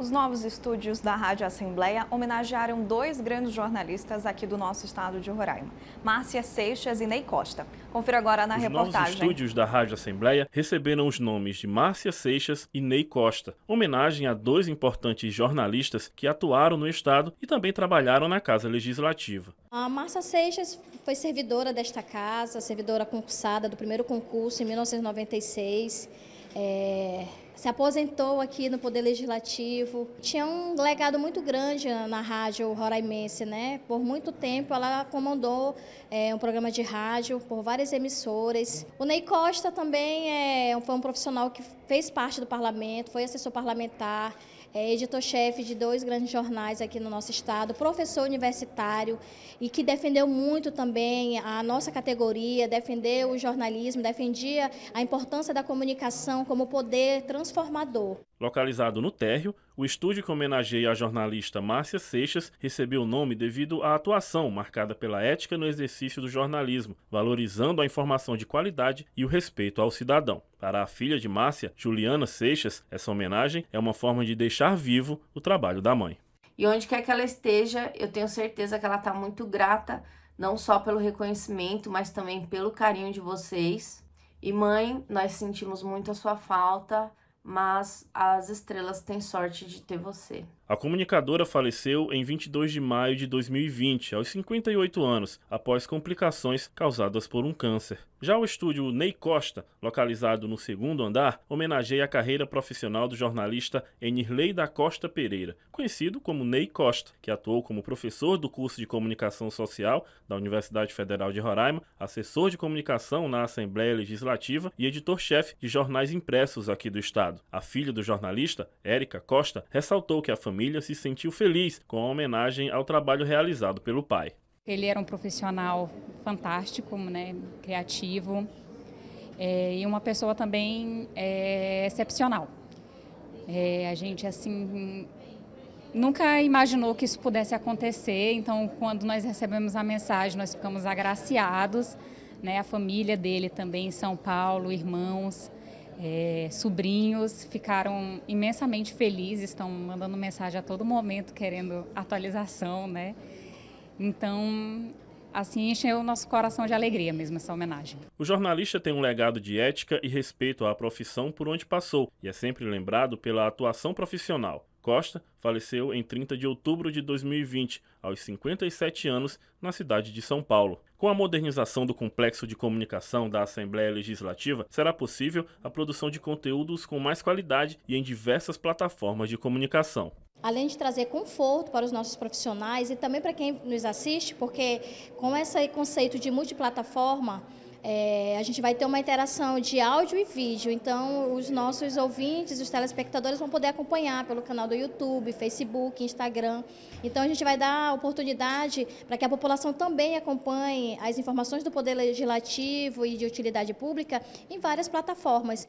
Os novos estúdios da Rádio Assembleia homenagearam dois grandes jornalistas aqui do nosso estado de Roraima, Márcia Seixas e Ney Costa. Confira agora na os reportagem. Os novos estúdios da Rádio Assembleia receberam os nomes de Márcia Seixas e Ney Costa, homenagem a dois importantes jornalistas que atuaram no estado e também trabalharam na Casa Legislativa. A Márcia Seixas foi servidora desta casa, servidora concursada do primeiro concurso em 1996 é, se aposentou aqui no Poder Legislativo. Tinha um legado muito grande na rádio roraimense, né? Por muito tempo ela comandou é, um programa de rádio por várias emissoras. O Ney Costa também é, foi um profissional que fez parte do parlamento, foi assessor parlamentar é editor-chefe de dois grandes jornais aqui no nosso estado, professor universitário e que defendeu muito também a nossa categoria, defendeu o jornalismo, defendia a importância da comunicação como poder transformador. Localizado no térreo, o estúdio que homenageia a jornalista Márcia Seixas recebeu o nome devido à atuação marcada pela ética no exercício do jornalismo, valorizando a informação de qualidade e o respeito ao cidadão. Para a filha de Márcia, Juliana Seixas, essa homenagem é uma forma de deixar deixar vivo o trabalho da mãe. E onde quer que ela esteja, eu tenho certeza que ela está muito grata, não só pelo reconhecimento, mas também pelo carinho de vocês. E mãe, nós sentimos muito a sua falta, mas as estrelas têm sorte de ter você. A comunicadora faleceu em 22 de maio de 2020, aos 58 anos, após complicações causadas por um câncer. Já o estúdio Ney Costa, localizado no segundo andar, homenageia a carreira profissional do jornalista Enirley da Costa Pereira, conhecido como Ney Costa, que atuou como professor do curso de comunicação social da Universidade Federal de Roraima, assessor de comunicação na Assembleia Legislativa e editor-chefe de jornais impressos aqui do estado. A filha do jornalista, Érica Costa, ressaltou que a família família se sentiu feliz com a homenagem ao trabalho realizado pelo pai. Ele era um profissional fantástico, né, criativo é, e uma pessoa também é, excepcional. É, a gente assim nunca imaginou que isso pudesse acontecer. Então, quando nós recebemos a mensagem, nós ficamos agraciados. Né, a família dele também em São Paulo, irmãos é, sobrinhos, ficaram imensamente felizes, estão mandando mensagem a todo momento, querendo atualização, né? Então, assim encheu o nosso coração de alegria mesmo essa homenagem. O jornalista tem um legado de ética e respeito à profissão por onde passou e é sempre lembrado pela atuação profissional. Costa faleceu em 30 de outubro de 2020, aos 57 anos, na cidade de São Paulo. Com a modernização do complexo de comunicação da Assembleia Legislativa, será possível a produção de conteúdos com mais qualidade e em diversas plataformas de comunicação além de trazer conforto para os nossos profissionais e também para quem nos assiste, porque com esse conceito de multiplataforma, é, a gente vai ter uma interação de áudio e vídeo, então os nossos ouvintes, os telespectadores vão poder acompanhar pelo canal do YouTube, Facebook, Instagram. Então a gente vai dar oportunidade para que a população também acompanhe as informações do Poder Legislativo e de utilidade pública em várias plataformas.